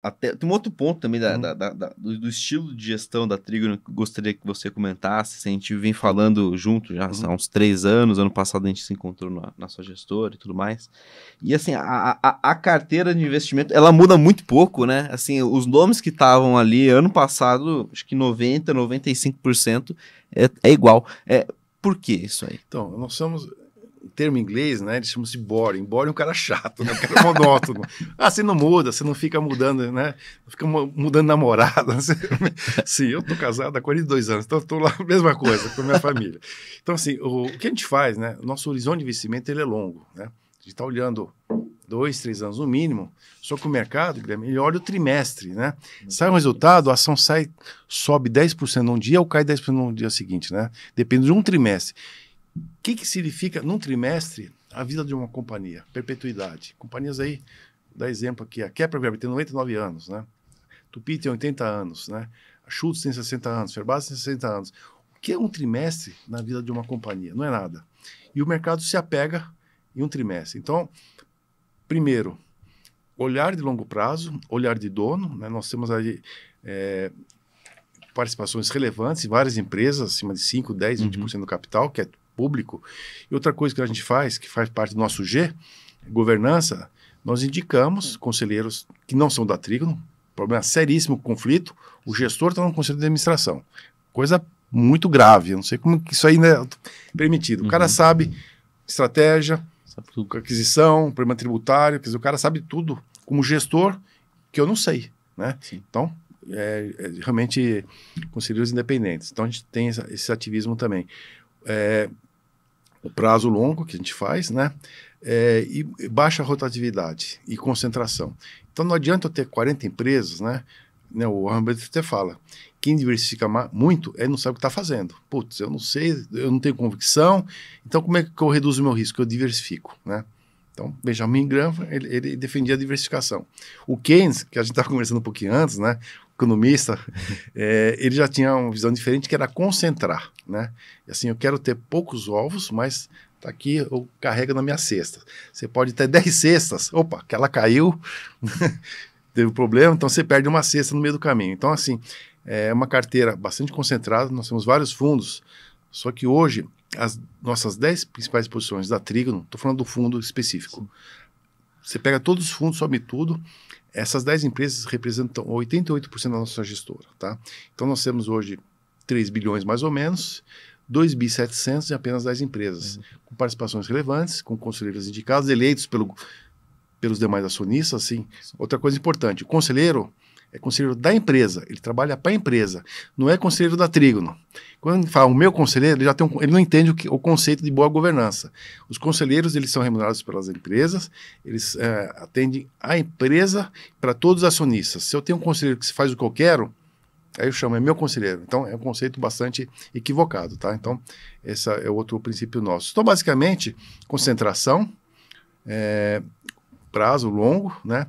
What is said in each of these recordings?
Até, tem um outro ponto também da, uhum. da, da, do, do, estilo de gestão da Trigon que gostaria que você comentasse. a gente vem falando junto já uhum. há uns três anos, ano passado a gente se encontrou na, na sua gestora e tudo mais. E assim, a, a, a, carteira de investimento, ela muda muito pouco, né? Assim, os nomes que estavam ali ano passado, acho que 90%, 95% é, é igual. É, por que isso aí? Então, nós somos termo em inglês, né? Eles chamam-se boring. Boring é um cara chato, né? um cara monótono. ah, você não muda, você não fica mudando, né? fica mudando namorada. Sim, eu tô casado há 42 anos, então tô lá mesma coisa com a minha família. Então, assim, o, o que a gente faz, né? nosso horizonte de investimento, ele é longo, né? A gente está olhando dois, três anos no mínimo. Só que o mercado, Guilherme, ele olha o trimestre, né? Sai um resultado, a ação sai, sobe 10% num dia ou cai 10% no dia seguinte, né? Depende de um trimestre. O que, que significa, num trimestre, a vida de uma companhia? Perpetuidade. Companhias aí, dá exemplo aqui. A Kepler tem 99 anos, né? Tupi tem 80 anos, né? A Schultz tem 60 anos, Ferbás tem 60 anos. O que é um trimestre na vida de uma companhia? Não é nada. E o mercado se apega em um trimestre. Então, primeiro, olhar de longo prazo, olhar de dono. Né? Nós temos aí é, participações relevantes em várias empresas, acima de 5, 10, 20% uhum. do capital, que é público. E outra coisa que a gente faz, que faz parte do nosso G, governança, nós indicamos conselheiros que não são da Trígono, problema seríssimo, conflito, o gestor está no conselho de administração. Coisa muito grave, eu não sei como isso aí é permitido. O uhum. cara sabe estratégia, sabe aquisição, problema tributário, quer dizer, o cara sabe tudo como gestor que eu não sei, né? Então, é, é, realmente conselheiros independentes. Então, a gente tem esse ativismo também. É, o prazo longo que a gente faz, né? É, e baixa rotatividade e concentração. Então não adianta eu ter 40 empresas, né? né o Warren até fala, quem diversifica muito é não sabe o que está fazendo. Putz, eu não sei, eu não tenho convicção, então como é que eu reduzo o meu risco? Eu diversifico, né? Então, Benjamin Graham, ele, ele defendia a diversificação. O Keynes, que a gente estava conversando um pouquinho antes, né? economista, é, ele já tinha uma visão diferente que era concentrar, né? E assim, eu quero ter poucos ovos, mas tá aqui, eu carrego na minha cesta. Você pode ter 10 cestas. Opa, que ela caiu, teve problema, então você perde uma cesta no meio do caminho. Então, assim, é uma carteira bastante concentrada, nós temos vários fundos, só que hoje as nossas 10 principais posições da Trigono, estou falando do fundo específico, Sim você pega todos os fundos, some tudo. Essas 10 empresas representam 88% da nossa gestora, tá? Então nós temos hoje 3 bilhões mais ou menos, 2.700 em apenas 10 empresas, uhum. com participações relevantes, com conselheiros indicados, eleitos pelo, pelos demais acionistas, assim. Sim. Outra coisa importante, o conselheiro é conselheiro da empresa, ele trabalha para a empresa, não é conselheiro da Trígono. Quando fala o meu conselheiro, ele já tem um, ele não entende o, que, o, conceito de boa governança. Os conselheiros eles são remunerados pelas empresas, eles é, atendem a empresa para todos os acionistas. Se eu tenho um conselheiro que faz o que eu quero, aí eu chamo é meu conselheiro. Então é um conceito bastante equivocado, tá? Então esse é outro princípio nosso. Então basicamente concentração, é, prazo longo, né?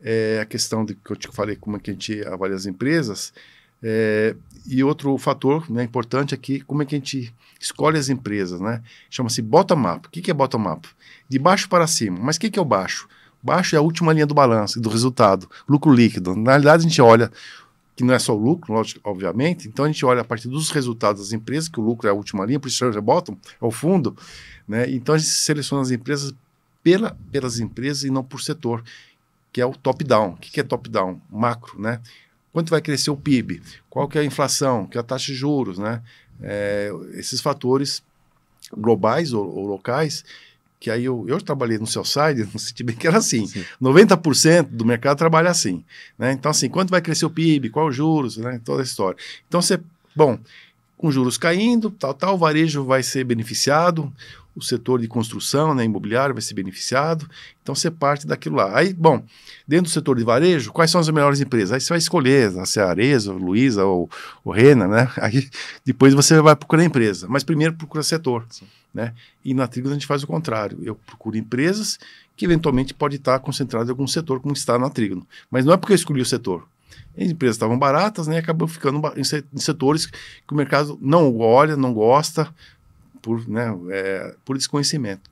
é a questão de, que eu te falei como é que a gente avalia as empresas. É, e outro fator né, importante aqui, como é que a gente escolhe as empresas, né? Chama-se bottom-up. O que, que é bottom-up? De baixo para cima. Mas o que, que é o baixo? Baixo é a última linha do balanço, do resultado, lucro líquido. Na realidade, a gente olha que não é só o lucro, lógico, obviamente. Então a gente olha a partir dos resultados das empresas, que o lucro é a última linha, por isso é bottom, é o fundo, né? Então a gente seleciona as empresas pela, pelas empresas e não por setor que é o top-down. O que é top-down? Macro, né? Quanto vai crescer o PIB? Qual que é a inflação? Que é a taxa de juros, né? É, esses fatores globais ou, ou, locais, que aí eu, eu trabalhei no não senti bem que era assim, Sim. 90% do mercado trabalha assim, né? Então, assim, quanto vai crescer o PIB? Qual os juros? Né? Toda a história. Então, você, bom, com juros caindo, tal, tal, o varejo vai ser beneficiado, o setor de construção, né, imobiliário, vai ser beneficiado. Então você parte daquilo lá. Aí, bom, dentro do setor de varejo, quais são as melhores empresas? Aí você vai escolher a né, se é a Arezzo, Luiza ou, o Rena, né? Aí depois você vai procurar empresa, mas primeiro procura setor, Sim. né? E na Trigo a gente faz o contrário. Eu procuro empresas que eventualmente pode estar concentrado em algum setor, como está na Trigo. Mas não é porque eu escolhi o setor. As empresas estavam baratas, né? Acabou ficando em setores que o mercado não olha, não gosta, por, né, é, por desconhecimento.